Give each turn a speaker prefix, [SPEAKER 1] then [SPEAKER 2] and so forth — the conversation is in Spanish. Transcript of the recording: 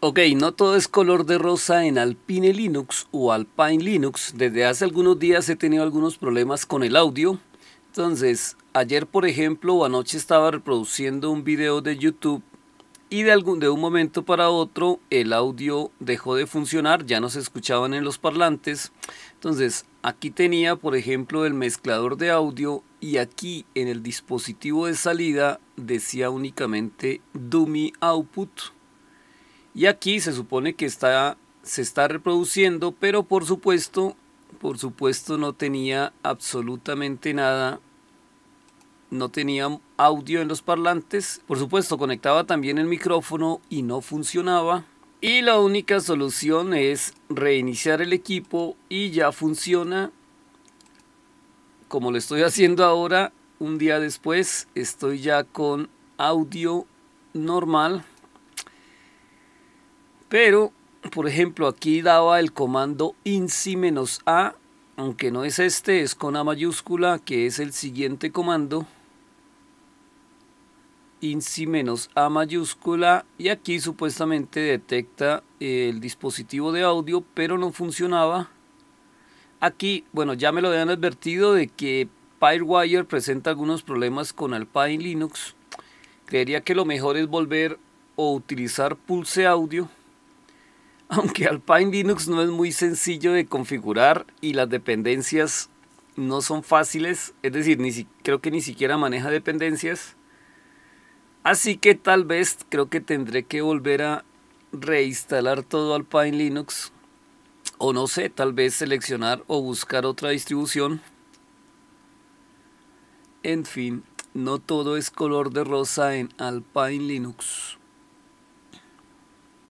[SPEAKER 1] Ok, no todo es color de rosa en Alpine Linux o Alpine Linux. Desde hace algunos días he tenido algunos problemas con el audio. Entonces, ayer por ejemplo o anoche estaba reproduciendo un video de YouTube y de, algún, de un momento para otro el audio dejó de funcionar, ya no se escuchaban en los parlantes. Entonces, aquí tenía por ejemplo el mezclador de audio y aquí en el dispositivo de salida decía únicamente Dummy Output y aquí se supone que está, se está reproduciendo, pero por supuesto, por supuesto no tenía absolutamente nada no tenía audio en los parlantes. Por supuesto, conectaba también el micrófono y no funcionaba. Y la única solución es reiniciar el equipo y ya funciona. Como lo estoy haciendo ahora, un día después estoy ya con audio normal. Pero, por ejemplo, aquí daba el comando insi-a, aunque no es este, es con A mayúscula, que es el siguiente comando. Insi-A mayúscula, y aquí supuestamente detecta eh, el dispositivo de audio, pero no funcionaba. Aquí, bueno, ya me lo habían advertido de que PireWire presenta algunos problemas con Alpine Linux. Creería que lo mejor es volver o utilizar Pulse Audio aunque Alpine Linux no es muy sencillo de configurar y las dependencias no son fáciles, es decir, creo que ni siquiera maneja dependencias. Así que tal vez creo que tendré que volver a reinstalar todo Alpine Linux o no sé, tal vez seleccionar o buscar otra distribución. En fin, no todo es color de rosa en Alpine Linux.